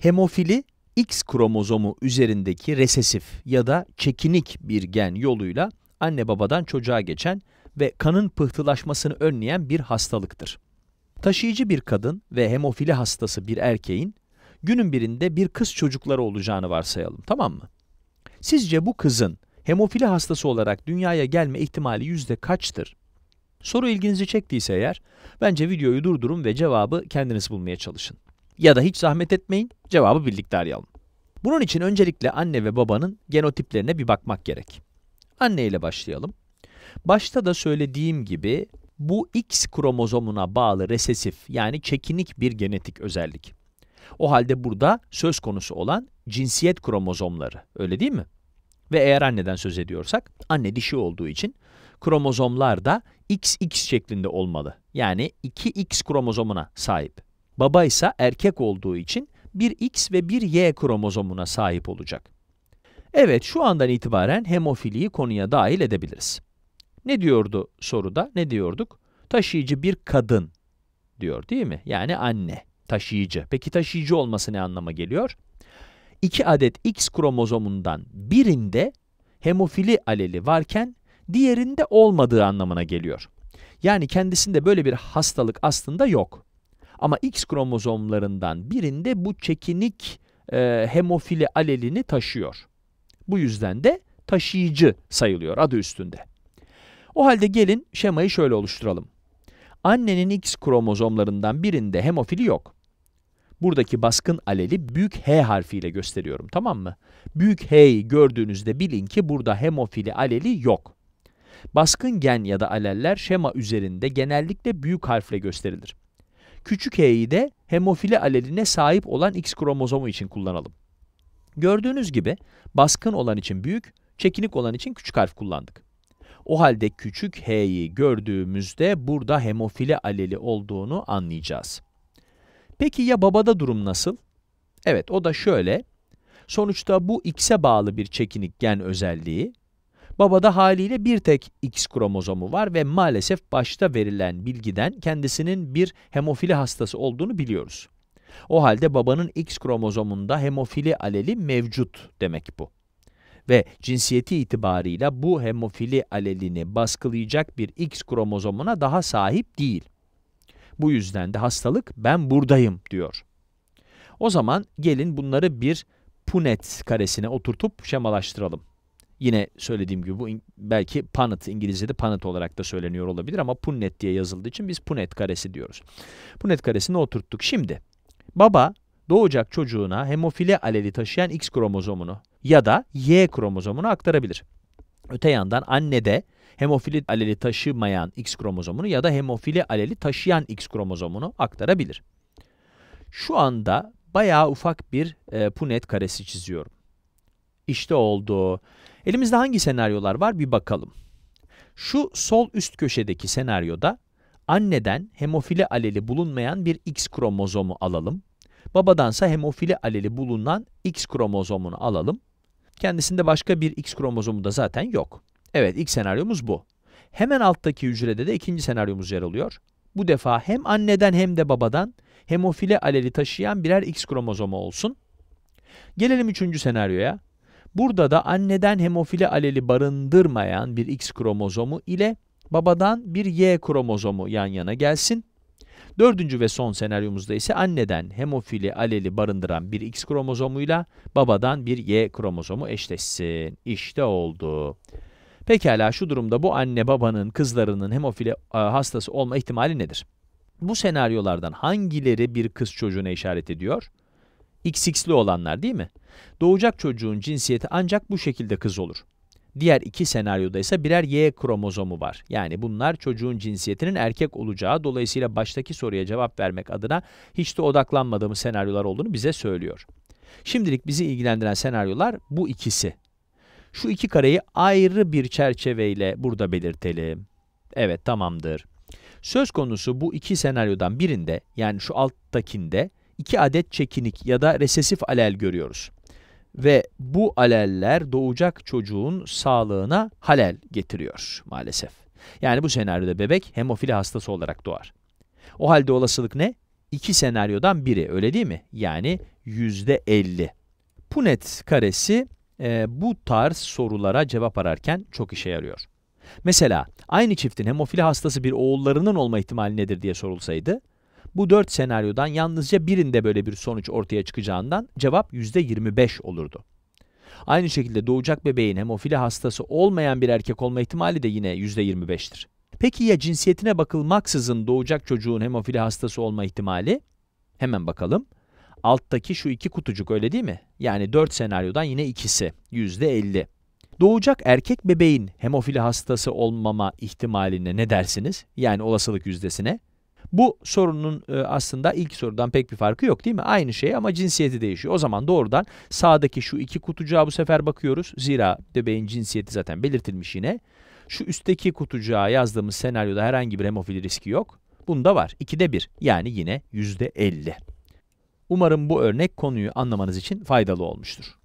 hemofili X kromozomu üzerindeki resesif ya da çekinik bir gen yoluyla anne babadan çocuğa geçen ve kanın pıhtılaşmasını önleyen bir hastalıktır. Taşıyıcı bir kadın ve hemofili hastası bir erkeğin günün birinde bir kız çocukları olacağını varsayalım, tamam mı? Sizce bu kızın hemofili hastası olarak dünyaya gelme ihtimali yüzde kaçtır? Soru ilginizi çektiyse eğer, bence videoyu durdurun ve cevabı kendiniz bulmaya çalışın ya da hiç zahmet etmeyin, cevabı birlikte arayalım. Bunun için öncelikle anne ve babanın genotiplerine bir bakmak gerek. Anne ile başlayalım. Başta da söylediğim gibi bu X kromozomuna bağlı resesif yani çekinik bir genetik özellik. O halde burada söz konusu olan cinsiyet kromozomları, öyle değil mi? Ve eğer anneden söz ediyorsak, anne dişi olduğu için kromozomlar da XX şeklinde olmalı. Yani 2X kromozomuna sahip. Baba ise erkek olduğu için bir X ve bir Y kromozomuna sahip olacak. Evet, şu andan itibaren hemofiliyi konuya dahil edebiliriz. Ne diyordu soruda, ne diyorduk? Taşıyıcı bir kadın diyor değil mi? Yani anne, taşıyıcı. Peki taşıyıcı olması ne anlama geliyor? 2 adet X kromozomundan birinde hemofili aleli varken diğerinde olmadığı anlamına geliyor. Yani kendisinde böyle bir hastalık aslında yok. Ama X kromozomlarından birinde bu çekinik e, hemofili alelini taşıyor. Bu yüzden de taşıyıcı sayılıyor adı üstünde. O halde gelin şemayı şöyle oluşturalım. Annenin X kromozomlarından birinde hemofili yok. Buradaki baskın aleli büyük H harfiyle gösteriyorum tamam mı? Büyük H'yi gördüğünüzde bilin ki burada hemofili aleli yok. Baskın gen ya da aleller şema üzerinde genellikle büyük harfle gösterilir. Küçük H'yi de hemofili aleline sahip olan X kromozomu için kullanalım. Gördüğünüz gibi baskın olan için büyük, çekinik olan için küçük harf kullandık. O halde küçük H'yi gördüğümüzde burada hemofili aleli olduğunu anlayacağız. Peki ya babada durum nasıl? Evet o da şöyle. Sonuçta bu X'e bağlı bir çekinik gen özelliği Babada haliyle bir tek X kromozomu var ve maalesef başta verilen bilgiden kendisinin bir hemofili hastası olduğunu biliyoruz. O halde babanın X kromozomunda hemofili aleli mevcut demek bu. Ve cinsiyeti itibarıyla bu hemofili alelini baskılayacak bir X kromozomuna daha sahip değil. Bu yüzden de hastalık ben buradayım diyor. O zaman gelin bunları bir punet karesine oturtup şemalaştıralım. Yine söylediğim gibi bu belki Punnett, İngilizce'de Punnett olarak da söyleniyor olabilir ama Punnet diye yazıldığı için biz Punnett karesi diyoruz. Punnett karesini oturttuk. Şimdi baba doğacak çocuğuna hemofili aleli taşıyan X kromozomunu ya da Y kromozomunu aktarabilir. Öte yandan anne de hemofili aleli taşımayan X kromozomunu ya da hemofili aleli taşıyan X kromozomunu aktarabilir. Şu anda bayağı ufak bir e, punet karesi çiziyorum. İşte oldu. Elimizde hangi senaryolar var bir bakalım. Şu sol üst köşedeki senaryoda anneden hemofili aleli bulunmayan bir X kromozomu alalım. Babadansa hemofili aleli bulunan X kromozomunu alalım. Kendisinde başka bir X kromozomu da zaten yok. Evet ilk senaryomuz bu. Hemen alttaki hücrede de ikinci senaryomuz yer alıyor. Bu defa hem anneden hem de babadan hemofili aleli taşıyan birer X kromozomu olsun. Gelelim üçüncü senaryoya. Burada da anneden hemofili aleli barındırmayan bir X kromozomu ile babadan bir Y kromozomu yan yana gelsin. Dördüncü ve son senaryomuzda ise anneden hemofili aleli barındıran bir X kromozomuyla babadan bir Y kromozomu eşleşsin. İşte oldu. Pekala şu durumda bu anne babanın kızlarının hemofili e, hastası olma ihtimali nedir? Bu senaryolardan hangileri bir kız çocuğuna işaret ediyor? XX'li olanlar değil mi? Doğacak çocuğun cinsiyeti ancak bu şekilde kız olur. Diğer iki senaryoda ise birer Y kromozomu var. Yani bunlar çocuğun cinsiyetinin erkek olacağı, dolayısıyla baştaki soruya cevap vermek adına hiç de odaklanmadığımız senaryolar olduğunu bize söylüyor. Şimdilik bizi ilgilendiren senaryolar bu ikisi. Şu iki kareyi ayrı bir çerçeveyle burada belirtelim. Evet tamamdır. Söz konusu bu iki senaryodan birinde yani şu alttakinde iki adet çekinik ya da resesif alel görüyoruz. Ve bu aleller doğacak çocuğun sağlığına halel getiriyor maalesef. Yani bu senaryoda bebek hemofili hastası olarak doğar. O halde olasılık ne? İki senaryodan biri öyle değil mi? Yani yüzde elli. Punet karesi e, bu tarz sorulara cevap ararken çok işe yarıyor. Mesela aynı çiftin hemofili hastası bir oğullarının olma ihtimali nedir diye sorulsaydı, bu 4 senaryodan yalnızca birinde böyle bir sonuç ortaya çıkacağından cevap %25 olurdu. Aynı şekilde doğacak bebeğin hemofili hastası olmayan bir erkek olma ihtimali de yine %25'tir. Peki ya cinsiyetine bakılmaksızın doğacak çocuğun hemofili hastası olma ihtimali? Hemen bakalım. Alttaki şu iki kutucuk öyle değil mi? Yani 4 senaryodan yine ikisi, %50. Doğacak erkek bebeğin hemofili hastası olmama ihtimaline ne dersiniz? Yani olasılık yüzdesine. Bu sorunun e, aslında ilk sorudan pek bir farkı yok değil mi? Aynı şey ama cinsiyeti değişiyor. O zaman doğrudan sağdaki şu iki kutucuğa bu sefer bakıyoruz. Zira bebeğin cinsiyeti zaten belirtilmiş yine. Şu üstteki kutucuğa yazdığımız senaryoda herhangi bir hemofili riski yok. Bunda var. 2'de bir. Yani yine yüzde %50. Umarım bu örnek konuyu anlamanız için faydalı olmuştur.